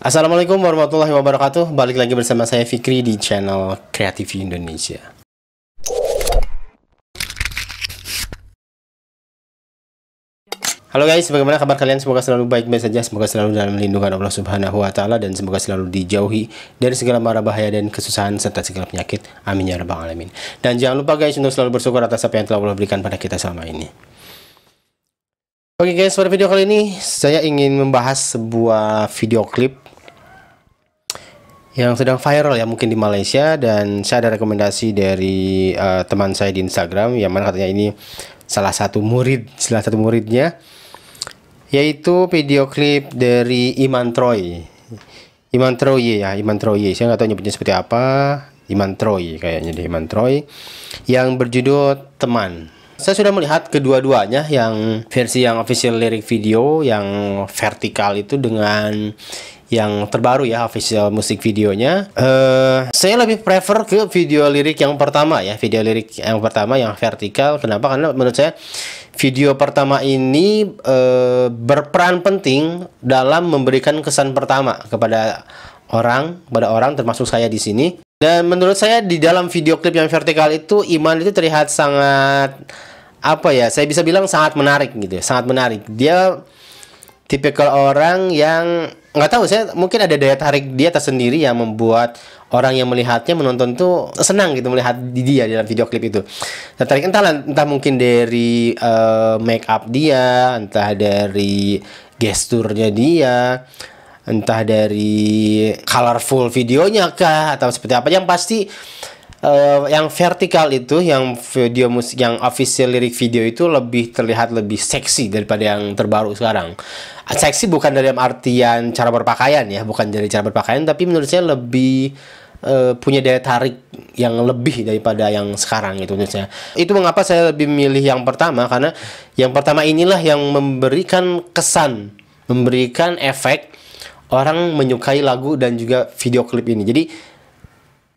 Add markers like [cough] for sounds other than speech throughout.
Assalamualaikum warahmatullahi wabarakatuh. Balik lagi bersama saya Fikri di channel Kreatif Indonesia. Halo guys, bagaimana kabar kalian? Semoga selalu baik-baik saja, semoga selalu dalam lindungan Allah Subhanahu wa taala dan semoga selalu dijauhi dari segala mara bahaya dan kesusahan serta segala penyakit. Amin ya rabbal alamin. Dan jangan lupa guys untuk selalu bersyukur atas apa yang telah Allah berikan pada kita selama ini. Oke okay guys, pada video kali ini saya ingin membahas sebuah video klip yang sedang viral ya mungkin di Malaysia dan saya ada rekomendasi dari uh, teman saya di Instagram yang mana katanya ini salah satu murid salah satu muridnya yaitu video klip dari Iman Troy Iman Troy ya Iman Troy saya nggak tahu nyebutnya seperti apa Iman Troy kayaknya di Iman Troy yang berjudul teman saya sudah melihat kedua-duanya yang versi yang official lirik video yang vertikal itu dengan yang terbaru ya official musik videonya. Uh, saya lebih prefer ke video lirik yang pertama ya, video lirik yang pertama yang vertikal. Kenapa? Karena menurut saya video pertama ini uh, berperan penting dalam memberikan kesan pertama kepada orang, pada orang termasuk saya di sini. Dan menurut saya di dalam video klip yang vertikal itu Iman itu terlihat sangat apa ya saya bisa bilang sangat menarik gitu ya, sangat menarik dia tipikal orang yang nggak tahu saya mungkin ada daya tarik dia tersendiri yang membuat orang yang melihatnya menonton tuh senang gitu melihat di dia dalam video klip itu tertarik entah entah mungkin dari uh, eh, make up dia entah dari gesturnya dia entah dari colorful videonya kah atau seperti apa yang pasti uh, yang vertikal itu yang video musik yang official lirik video itu lebih terlihat lebih seksi daripada yang terbaru sekarang Ah, seksi bukan dalam artian cara berpakaian ya bukan dari cara berpakaian tapi menurut saya lebih uh, punya daya tarik yang lebih daripada yang sekarang gitu menurut saya. Itu mengapa saya lebih memilih yang pertama karena yang pertama inilah yang memberikan kesan, memberikan efek orang menyukai lagu dan juga video klip ini. Jadi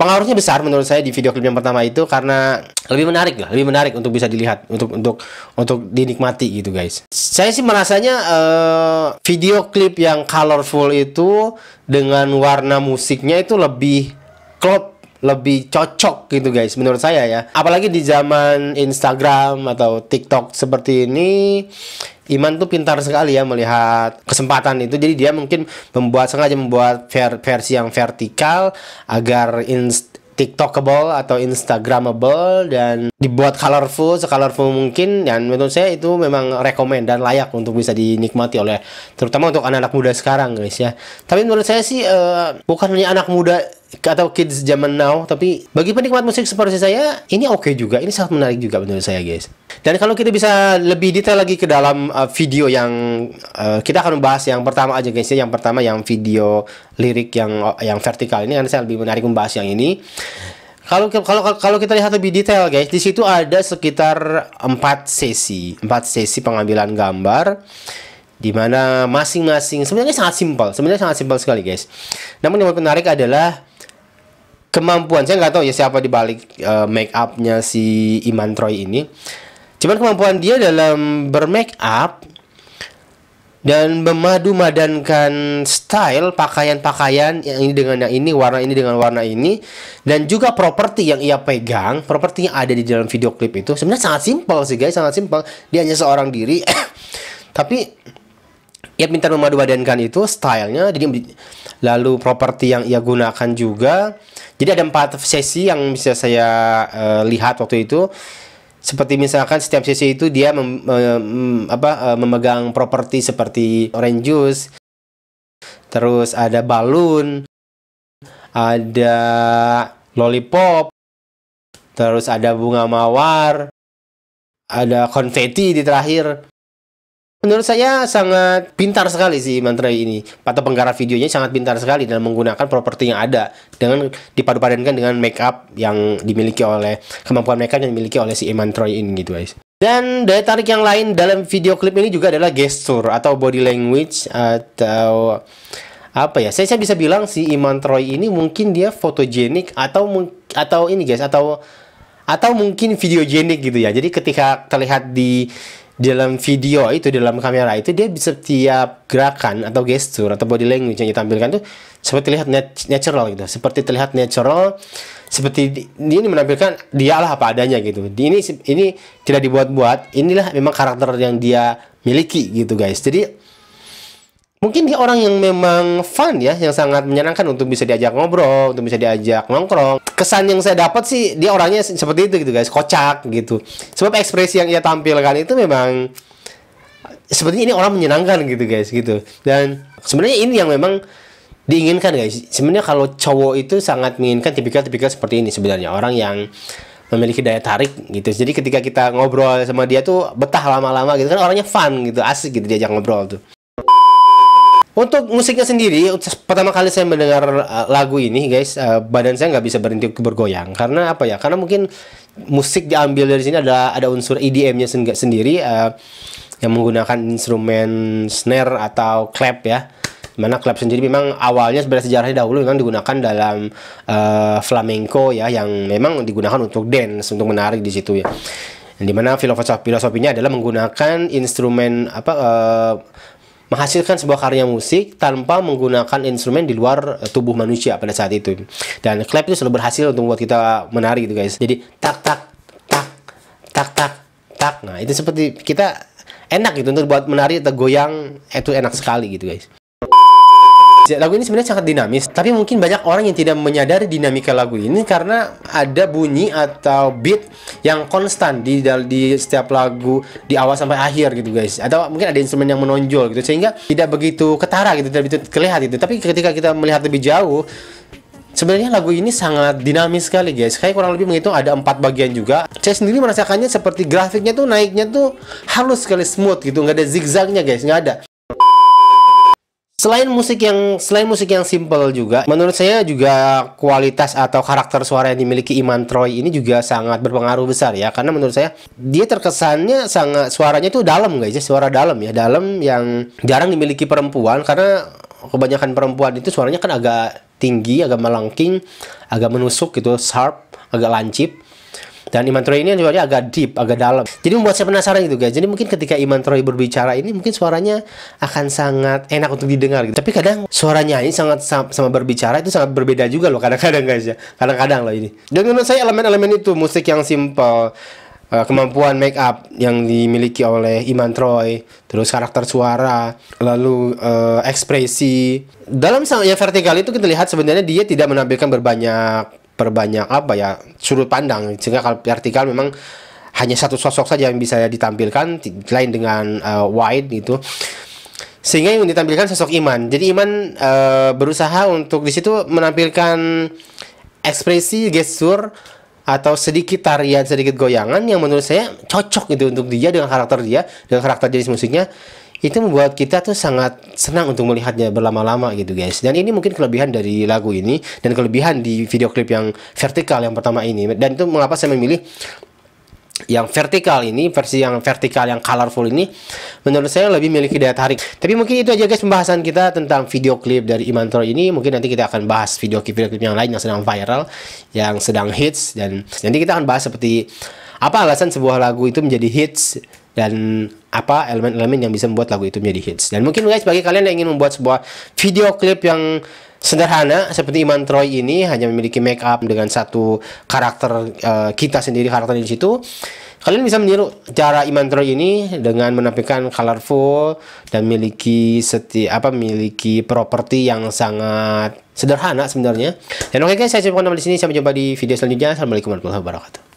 pengaruhnya besar menurut saya di video klip yang pertama itu karena lebih menarik lah, lebih menarik untuk bisa dilihat, untuk untuk untuk dinikmati gitu guys. Saya sih merasanya uh, video klip yang colorful itu dengan warna musiknya itu lebih klop lebih cocok gitu guys menurut saya ya apalagi di zaman Instagram atau TikTok seperti ini Iman tuh pintar sekali ya melihat kesempatan itu. Jadi dia mungkin membuat sengaja membuat ver versi yang vertikal agar inst TikTokable atau Instagramable dan dibuat colorful, secolorful mungkin dan menurut saya itu memang rekomend dan layak untuk bisa dinikmati oleh terutama untuk anak-anak muda sekarang guys ya. Tapi menurut saya sih uh, bukan hanya anak muda atau kids zaman now tapi bagi penikmat musik seperti saya ini oke okay juga ini sangat menarik juga menurut saya guys dan kalau kita bisa lebih detail lagi ke dalam uh, video yang uh, kita akan membahas yang pertama aja guys ya yang pertama yang video lirik yang uh, yang vertikal ini kan saya lebih menarik membahas yang ini kalau kalau kalau kita lihat lebih detail guys, di situ ada sekitar empat sesi, empat sesi pengambilan gambar di mana masing-masing sebenarnya sangat simpel, sebenarnya sangat simpel sekali guys. Namun yang menarik adalah kemampuan saya nggak tahu ya siapa di balik uh, eh, make upnya si Iman Troy ini. Cuman kemampuan dia dalam bermake up dan memadu madankan style pakaian-pakaian yang ini dengan yang ini warna ini dengan warna ini dan juga properti yang ia pegang properti yang ada di dalam video klip itu sebenarnya sangat simpel sih guys sangat simpel dia hanya seorang diri [coughs] tapi ia pintar memadu madankan itu stylenya jadi lalu properti yang ia gunakan juga. Jadi ada empat sesi yang bisa saya uh, lihat waktu itu. Seperti misalkan setiap sesi itu dia mem, eh, mem, apa, eh, memegang properti seperti orange juice, terus ada balon, ada lollipop, terus ada bunga mawar, ada konfeti di terakhir. Menurut saya sangat pintar sekali si mantra ini. Atau penggarap videonya sangat pintar sekali dalam menggunakan properti yang ada dengan dipadupadankan dengan make up yang dimiliki oleh kemampuan make up yang dimiliki oleh si Mantrai ini gitu guys. Dan daya tarik yang lain dalam video klip ini juga adalah gestur atau body language atau apa ya? Saya, saya bisa bilang si Iman Troy ini mungkin dia fotogenik atau atau ini guys atau atau mungkin videogenik gitu ya. Jadi ketika terlihat di dalam video itu di dalam kamera itu dia bisa tiap gerakan atau gestur atau body language yang ditampilkan itu seperti terlihat natural gitu seperti terlihat natural seperti di, ini menampilkan dialah apa adanya gitu di, ini ini tidak dibuat-buat inilah memang karakter yang dia miliki gitu guys jadi mungkin dia orang yang memang fun ya yang sangat menyenangkan untuk bisa diajak ngobrol untuk bisa diajak nongkrong kesan yang saya dapat sih dia orangnya seperti itu gitu guys kocak gitu sebab ekspresi yang ia tampilkan itu memang sepertinya ini orang menyenangkan gitu guys gitu dan sebenarnya ini yang memang diinginkan guys sebenarnya kalau cowok itu sangat menginginkan tipikal-tipikal seperti ini sebenarnya orang yang memiliki daya tarik gitu. Jadi ketika kita ngobrol sama dia tuh betah lama-lama gitu kan orangnya fun gitu, asik gitu diajak ngobrol tuh. Untuk musiknya sendiri, pertama kali saya mendengar eh, lagu ini, guys, eh, badan saya nggak bisa berhenti bergoyang karena apa ya? Karena mungkin musik diambil dari sini ada ada unsur EDM-nya sendiri eh, yang menggunakan instrumen snare atau clap ya. Mana clap sendiri memang awalnya sebenarnya sejarahnya dahulu memang digunakan dalam uh, flamenco ya, yang memang digunakan untuk dance, untuk menarik di situ ya. Dimana filosofi filosofinya adalah menggunakan instrumen apa? Uh, menghasilkan sebuah karya musik tanpa menggunakan instrumen di luar eh, tubuh manusia pada saat itu. Dan clap itu selalu berhasil untuk membuat kita menari gitu guys. Jadi tak tak tak tak tak tak. Nah, itu seperti kita enak gitu untuk buat menari atau goyang itu enak sekali gitu guys. Lagu ini sebenarnya sangat dinamis, tapi mungkin banyak orang yang tidak menyadari dinamika lagu ini karena ada bunyi atau beat yang konstan di di setiap lagu di awal sampai akhir gitu guys. Atau mungkin ada instrumen yang menonjol gitu sehingga tidak begitu ketara gitu, tidak begitu kelihatan gitu. Tapi ketika kita melihat lebih jauh Sebenarnya lagu ini sangat dinamis sekali guys Kayak kurang lebih menghitung ada empat bagian juga Saya sendiri merasakannya seperti grafiknya tuh naiknya tuh halus sekali smooth gitu Nggak ada zigzagnya guys, nggak ada Selain musik yang selain musik yang simple juga, menurut saya juga kualitas atau karakter suara yang dimiliki Iman Troy ini juga sangat berpengaruh besar ya. Karena menurut saya dia terkesannya sangat suaranya itu dalam guys ya, suara dalam ya, dalam yang jarang dimiliki perempuan karena kebanyakan perempuan itu suaranya kan agak tinggi, agak melengking, agak menusuk gitu, sharp, agak lancip. Dan Iman Troy ini juga agak deep, agak dalam. Jadi membuat saya penasaran gitu guys. Jadi mungkin ketika Iman Troy berbicara ini mungkin suaranya akan sangat enak untuk didengar gitu. Tapi kadang suaranya ini sangat sama berbicara itu sangat berbeda juga loh kadang-kadang guys ya. Kadang-kadang loh ini. Dan menurut saya elemen-elemen itu musik yang simple, eh, kemampuan make up yang dimiliki oleh Iman Troy, terus karakter suara, lalu uh, ekspresi. Dalam yang vertikal itu kita lihat sebenarnya dia tidak menampilkan berbanyak memperbanyak apa ya sudut pandang sehingga kalau vertikal memang hanya satu sosok saja yang bisa ditampilkan lain dengan uh, eh, wide gitu sehingga yang ditampilkan sosok Iman jadi Iman uh, berusaha untuk di situ menampilkan ekspresi gestur atau sedikit tarian sedikit goyangan yang menurut saya cocok gitu untuk dia dengan karakter dia dengan karakter jenis musiknya itu membuat kita tuh sangat senang untuk melihatnya berlama-lama gitu guys dan ini mungkin kelebihan dari lagu ini dan kelebihan di video klip yang vertikal yang pertama ini dan itu mengapa saya memilih yang vertikal ini versi yang vertikal yang colorful ini menurut saya lebih memiliki daya tarik tapi mungkin itu aja guys pembahasan kita tentang video klip dari Iman Imantoro ini mungkin nanti kita akan bahas video klip, video klip yang lain yang sedang viral yang sedang hits dan nanti kita akan bahas seperti apa alasan sebuah lagu itu menjadi hits dan apa elemen-elemen yang bisa membuat lagu itu menjadi hits. Dan mungkin guys bagi kalian yang ingin membuat sebuah video klip yang sederhana seperti Iman Troy ini hanya memiliki make up dengan satu karakter uh, kita sendiri karakter di situ. Kalian bisa meniru cara Iman Troy ini dengan menampilkan colorful dan memiliki seti apa memiliki properti yang sangat sederhana sebenarnya. Dan oke okay guys, saya cukupkan di sini sampai jumpa di video selanjutnya. Assalamualaikum warahmatullahi wabarakatuh.